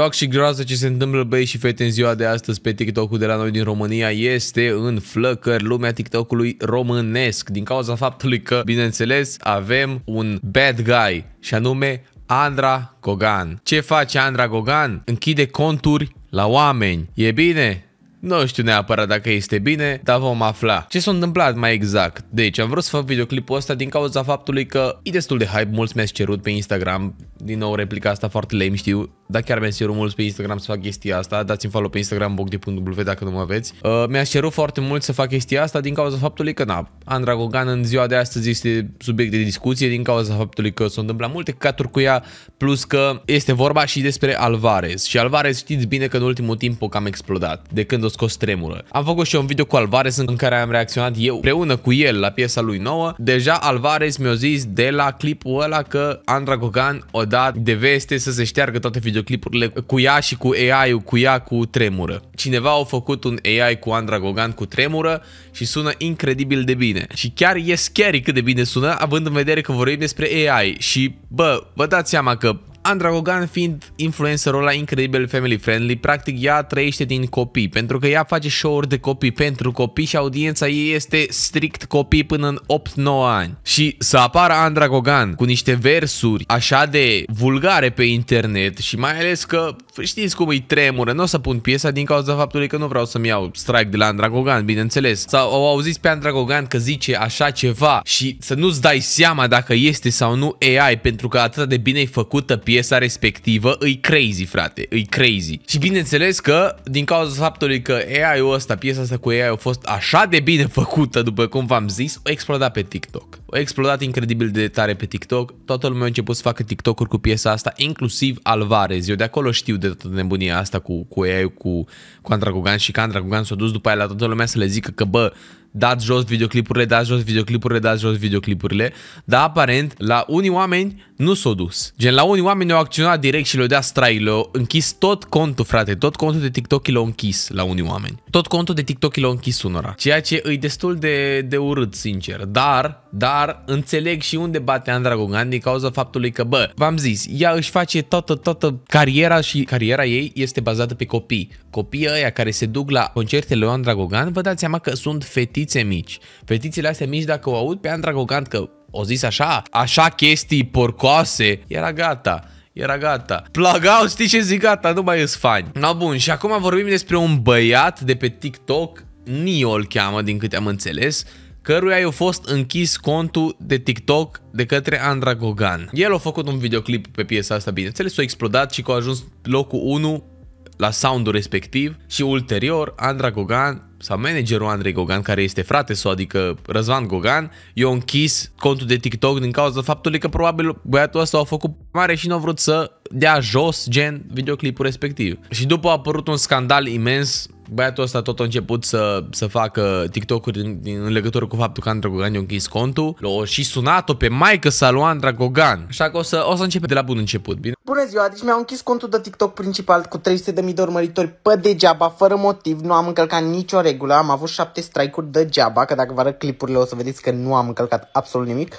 Șoc și groază ce se întâmplă băieți și fete în ziua de astăzi pe TikTok-ul de la noi din România este în flăcări lumea TikTok-ului românesc din cauza faptului că, bineînțeles, avem un bad guy și anume Andra Gogan. Ce face Andra Gogan? Închide conturi la oameni. E bine? Nu știu neapărat dacă este bine, dar vom afla. Ce s-a întâmplat mai exact? Deci, am vrut să fac videoclipul ăsta din cauza faptului că e destul de hype, mulți mi-ați cerut pe Instagram, din nou replica asta foarte lame, știu, dar chiar mi-ați cerut mulți pe Instagram să fac chestia asta, dați-mi follow pe Instagram bogdi.w dacă nu mă aveți. Uh, mi-ați cerut foarte mult să fac chestia asta din cauza faptului că, na, Andra Gogan în ziua de astăzi este subiect de discuție din cauza faptului că s-au întâmplat multe caturi cu ea, plus că este vorba și despre Alvarez. Și Alvarez știți bine că în ultimul timp o cam explodat. De când o scos tremură. Am făcut și eu un video cu Alvarez în care am reacționat eu preună cu el la piesa lui nouă. Deja Alvarez mi-a zis de la clipul ăla că Andra Gogan o dat de veste să se șteargă toate videoclipurile cu ea și cu AI-ul, cu ea cu tremură. Cineva a făcut un AI cu Andra Gogan cu tremură și sună incredibil de bine. Și chiar e scary cât de bine sună, având în vedere că vorbim despre AI. Și, bă, vă dați seama că Andra Gogan fiind influencerul ăla incredibil family friendly, practic ea trăiește din copii, pentru că ea face show-uri de copii pentru copii și audiența ei este strict copii până în 8-9 ani. Și să apară Andra Gogan cu niște versuri așa de vulgare pe internet și mai ales că știți cum îi tremură, nu o să pun piesa din cauza faptului că nu vreau să-mi iau strike de la Andra Gogan, bineînțeles. Sau au auzit pe Andra Gogan că zice așa ceva și să nu-ți dai seama dacă este sau nu AI pentru că atât de bine e făcută piesa piesa respectivă, îi crazy, frate, îi crazy. Și bineînțeles că, din cauza faptului că AI-ul ăsta, piesa asta cu AI a fost așa de bine făcută, după cum v-am zis, o explodat pe TikTok. O explodat incredibil de tare pe TikTok, toată lumea a început să facă TikTok-uri cu piesa asta, inclusiv Alvarez. Eu de acolo știu de toată nebunia asta cu, cu AI, cu, cu Andra Andragogan și că Andragogan s-a dus după aia la toată lumea să le zică că, bă, dați jos videoclipurile, dați jos videoclipurile, dați jos videoclipurile, dar aparent la unii oameni nu s-o dus. Gen, la unii oameni au acționat direct și le-au dat strike, le-au închis tot contul, frate, tot contul de TikTok l-au închis la unii oameni. Tot contul de TikTok l-au închis unora, ceea ce îi destul de, de urât, sincer. Dar, dar, înțeleg și unde bate Andra Gogan din cauza faptului că, bă, v-am zis, ea își face toată, toată cariera și cariera ei este bazată pe copii. Copiii ăia care se duc la concertele lui Andra Gogan, vă dați seama că sunt fetițe mici. Fetițele astea mici, dacă o aud pe Andra Gogan că o zis așa, așa chestii porcoase, era gata era gata. Plagau, știi ce zic, gata, nu mai ești fani. Na no, bun, și acum vorbim despre un băiat de pe TikTok, Nio îl cheamă din câte am înțeles, căruia i-a fost închis contul de TikTok de către Andra Gogan. El a făcut un videoclip pe piesa asta, bineînțeles, s-a explodat și că a ajuns locul 1 la soundul respectiv și ulterior Andra Gogan sau managerul Andrei Gogan, care este frate sau adică Răzvan Gogan, i-a închis contul de TikTok din cauza faptului că probabil băiatul ăsta a făcut mare și nu a vrut să dea jos gen videoclipul respectiv. Și după a apărut un scandal imens băiatul ăsta tot a început să, să facă TikTok-uri în, în legătură cu faptul că Andra Gogan i-a închis contul. L-a și sunat-o pe maică să lua Andra Gogan. Așa că o să, o să începe de la bun început, bine? Bună ziua, deci mi-au închis contul de TikTok principal cu 300.000 de urmăritori pe degeaba, fără motiv, nu am încălcat nicio regulă, am avut 7 strike-uri degeaba, că dacă vă arăt clipurile o să vedeți că nu am încălcat absolut nimic.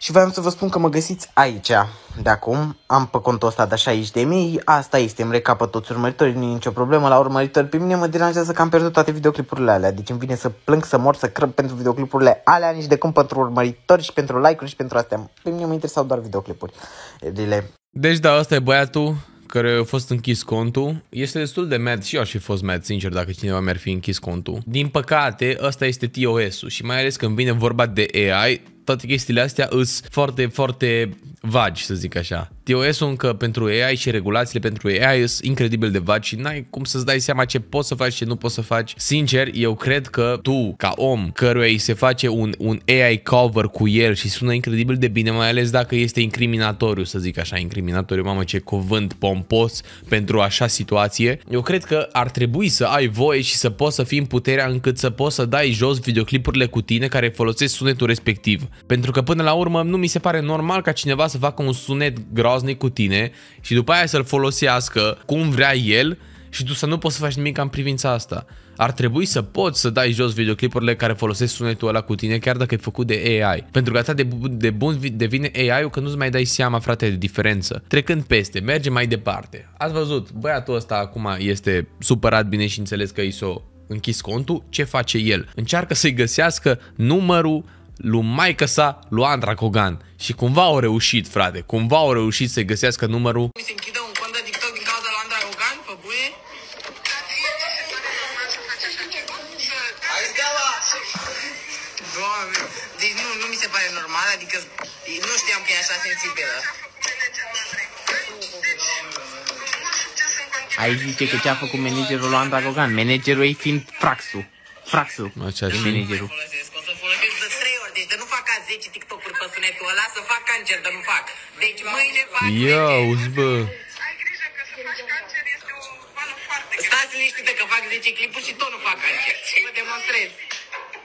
Și vreau să vă spun că mă găsiți aici, de acum, am pe contul ăsta de 60.000, de mii, asta este, îmi recapă toți urmăritorii, nu e nicio problemă, la urmăritori pe mine mă deranjează că am pierdut toate videoclipurile alea, deci îmi vine să plâng, să mor, să crăb pentru videoclipurile alea, nici de cum pentru urmăritori și pentru like-uri și pentru astea, pe mine mă interesau doar videoclipurile. Deci da, asta e băiatul care a fost închis contul. Este destul de mad și eu aș fi fost mad, sincer, dacă cineva mi-ar fi închis contul. Din păcate, ăsta este TOS-ul și mai ales când vine vorba de AI, toate chestiile astea sunt foarte, foarte vagi, să zic așa ios ul încă pentru AI și regulațiile pentru AI sunt incredibil de vagi și n-ai cum să-ți dai seama ce poți să faci, ce nu poți să faci. Sincer, eu cred că tu, ca om, căruia îi se face un, un AI cover cu el și sună incredibil de bine, mai ales dacă este incriminatoriu, să zic așa, incriminatoriu, mamă ce cuvânt pompos pentru așa situație, eu cred că ar trebui să ai voie și să poți să fii în puterea încât să poți să dai jos videoclipurile cu tine care folosesc sunetul respectiv. Pentru că până la urmă nu mi se pare normal ca cineva să facă un sunet gros groaznic cu tine și după aia să-l folosească cum vrea el și tu să nu poți să faci nimic în privința asta. Ar trebui să poți să dai jos videoclipurile care folosesc sunetul ăla cu tine chiar dacă e făcut de AI. Pentru că atât de, de bun devine AI-ul că nu-ți mai dai seama, frate, de diferență. Trecând peste, merge mai departe. Ați văzut, băiatul ăsta acum este supărat bine și înțeles că s-o închis contul, ce face el? Încearcă să-i găsească numărul lui maica sa, lui Andra Cogan. Și cumva au reușit, frate, cumva au reușit să găsească numărul. Mi se închide un cont de TikTok din cauza lui Andra Cogan, pe buie. Doamne, deci nu, nu mi se pare normal, adică nu știam că e așa sensibilă. Ai zice că ce-a făcut managerul lui Andra Cogan, managerul ei fiind Fraxu. Fraxu, managerul dat 10 TikTok-uri pe sunetul ăla să fac cancer, dar nu fac. Deci mâine fac... Ia, uzi, bă. Ai grijă că să faci cancer este o boală foarte grea. Stați liniștită că fac 10 clipuri și tot nu fac cancer. Vă demonstrez.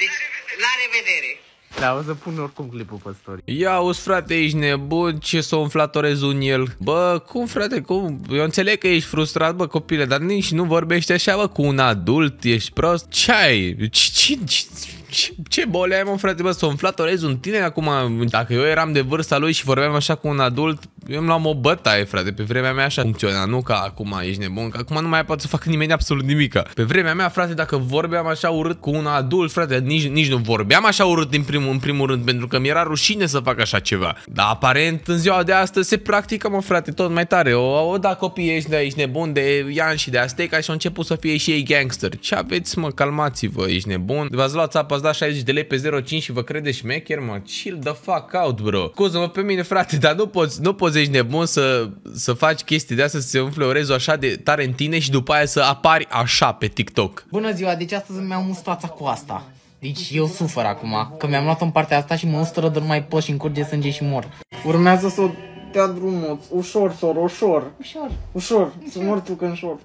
Deci, la revedere. Da, o să pun oricum clipul pe story. Ia uzi frate, ești nebun, ce s o înflatorez un el. Bă, cum frate, cum? Eu înțeleg că ești frustrat, bă, copile, dar nici nu vorbești așa, bă, cu un adult, ești prost. Ce ai? Ce, ce, ce? ce, ce boli ai, mă, frate, bă, să o înflatorezi un tine acum? Dacă eu eram de vârsta lui și vorbeam așa cu un adult, eu îmi luam o bătaie, frate, pe vremea mea așa funcționa, nu ca acum ești nebun, că acum nu mai poate să facă nimeni absolut nimic. Pe vremea mea, frate, dacă vorbeam așa urât cu un adult, frate, nici, nici nu vorbeam așa urât din primul, în primul rând, pentru că mi-era rușine să fac așa ceva. Dar aparent în ziua de astăzi se practică, mă frate, tot mai tare. O, o da copii ești de aici nebun de Ian și de Asteca și au început să fie și ei gangster. Ce aveți, mă, calmați-vă, ești nebun. V-ați luat țapa, ați dat 60 de lei pe 05 și vă credeți șmecher, mă? Chill the fuck out, bro. Scuză-mă pe mine, frate, dar nu poți, nu poți poți să ești nebun să, să faci chestii de astea, să se umfle orezul așa de tare în tine și după aia să apari așa pe TikTok. Bună ziua, deci astăzi mi-am mustața cu asta. Deci eu sufăr acum, că mi-am luat în partea asta și mă ustură doar mai pot și încurge sânge și mor. Urmează să o dea drumul, ușor, sor, ușor. Ușor. Ușor, să mor tu când ușor.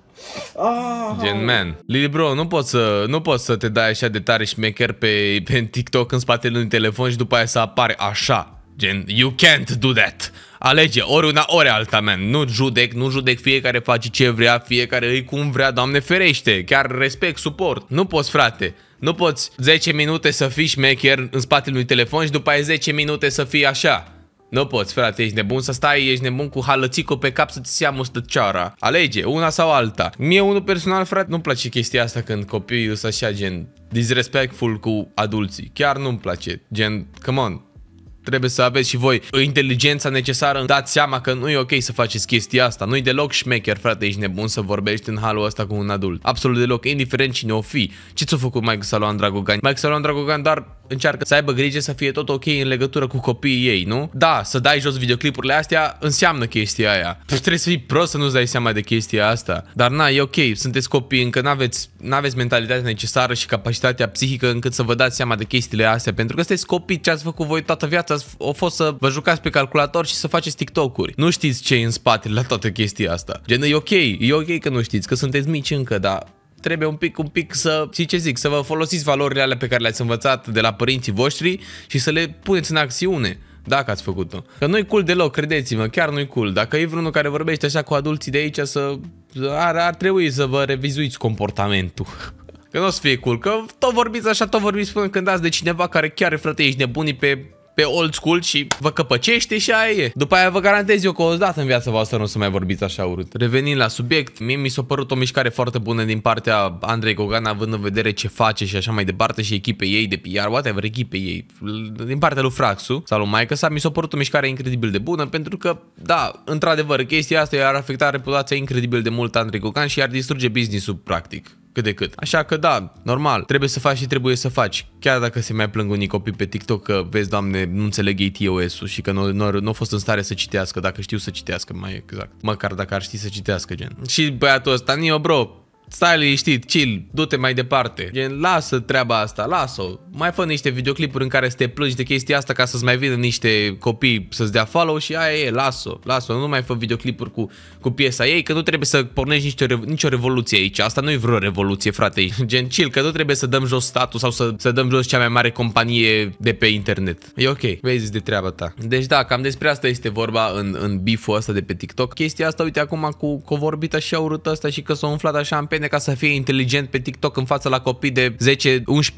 Ah. Gen man. Lili bro, nu poți, să, nu poți să te dai așa de tare și șmecher pe, pe TikTok în spatele unui telefon și după aia să apare așa. Gen, you can't do that alege ori una, ori alta, man. Nu judec, nu judec, fiecare face ce vrea, fiecare îi cum vrea, doamne ferește. Chiar respect, suport. Nu poți, frate. Nu poți 10 minute să fii șmecher în spatele unui telefon și după aia 10 minute să fii așa. Nu poți, frate, ești nebun să stai, ești nebun cu halățicul pe cap să-ți ia mustăceara. Alege, una sau alta. Mie, unul personal, frate, nu-mi place chestia asta când copiii sunt așa, gen, disrespectful cu adulții. Chiar nu-mi place. Gen, come on, trebuie să aveți și voi inteligența necesară, dați seama că nu e ok să faceți chestia asta. nu e deloc șmecher, frate, ești nebun să vorbești în halul ăsta cu un adult. Absolut deloc, indiferent cine o fi. Ce ți-a făcut Mike Saloan Dragogan? Mike Saloan Dragogan, dar încearcă să aibă grijă să fie tot ok în legătură cu copiii ei, nu? Da, să dai jos videoclipurile astea înseamnă chestia aia. Tu deci trebuie să fii prost să nu-ți dai seama de chestia asta. Dar na, e ok, sunteți copii, încă n-aveți, n-aveți mentalitatea necesară și capacitatea psihică încât să vă dați seama de chestiile astea. Pentru că sunteți copii, ce ați făcut voi toată viața o fost să vă jucați pe calculator și să faceți TikTok-uri. Nu știți ce e în spate la toată chestia asta. Gen, e ok, e ok că nu știți, că sunteți mici încă, dar trebuie un pic, un pic să, și ce zic, să vă folosiți valorile alea pe care le-ați învățat de la părinții voștri și să le puneți în acțiune dacă ați făcut-o. Că nu-i cool deloc, credeți-mă, chiar nu-i cool. Dacă e vreunul care vorbește așa cu adulții de aici, să ar, ar trebui să vă revizuiți comportamentul. Că nu o să fie cool, că tot vorbiți așa, tot vorbiți până când dați de cineva care chiar, frate, ești nebunii pe pe old school și vă căpăcește și aia e. După aia vă garantez eu că o dată în viața voastră nu o să mai vorbiți așa urât. Revenind la subiect, mie mi s-a părut o mișcare foarte bună din partea Andrei Gogan, având în vedere ce face și așa mai departe și echipei ei de PR, whatever, echipei ei, din partea lui Fraxu sau lui Maica sa, mi s-a părut o mișcare incredibil de bună, pentru că, da, într-adevăr, chestia asta i-ar afecta reputația incredibil de mult Andrei Gogan și i-ar distruge business-ul, practic cât de cât. Așa că da, normal, trebuie să faci și trebuie să faci. Chiar dacă se mai plâng unii copii pe TikTok că, vezi, doamne, nu înțeleg atos ul și că nu, nu, nu au fost în stare să citească, dacă știu să citească, mai exact. Măcar dacă ar ști să citească, gen. Și băiatul ăsta, Nio, bro, stai liniștit, chill, du-te mai departe. Gen, lasă treaba asta, lasă-o. Mai fă niște videoclipuri în care să te plângi de chestia asta ca să-ți mai vină niște copii să-ți dea follow și aia e, lasă-o, lasă-o. Nu mai fă videoclipuri cu, cu piesa ei, că nu trebuie să pornești nicio, nicio revoluție aici. Asta nu e vreo revoluție, frate. Gen, chill, că nu trebuie să dăm jos statul sau să, să dăm jos cea mai mare companie de pe internet. E ok, vezi de treaba ta. Deci da, cam despre asta este vorba în, în biful ăsta de pe TikTok. Chestia asta, uite, acum cu, cu și așa urât asta și că s-a umflat așa în pe europene ca să fie inteligent pe TikTok în fața la copii de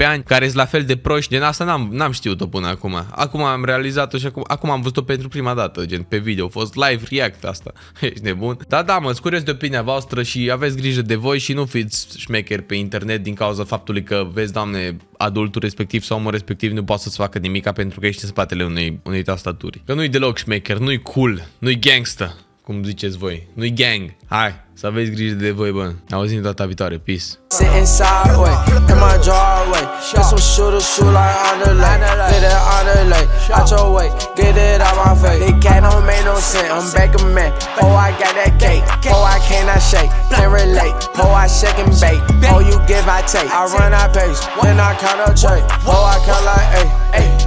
10-11 ani care sunt la fel de proști, din asta n-am, n-am știut-o până acum. Acum am realizat-o și acum, acum am văzut-o pentru prima dată, gen pe video, a fost live react asta, ești nebun. Da, da, mă, scurez de opinia voastră și aveți grijă de voi și nu fiți șmecheri pe internet din cauza faptului că, vezi, doamne, adultul respectiv sau omul respectiv nu poate să-ți facă nimica pentru că ești în spatele unei, unei tastaturi. Că nu-i deloc șmecher, nu-i cool, nu-i gangsta cum ziceți voi. Nu-i gang. Hai, să aveți grijă de voi, bă. Auzim data viitoare. Peace. I take. I run, I pace. Then I count a tray. Oh, I count like eight.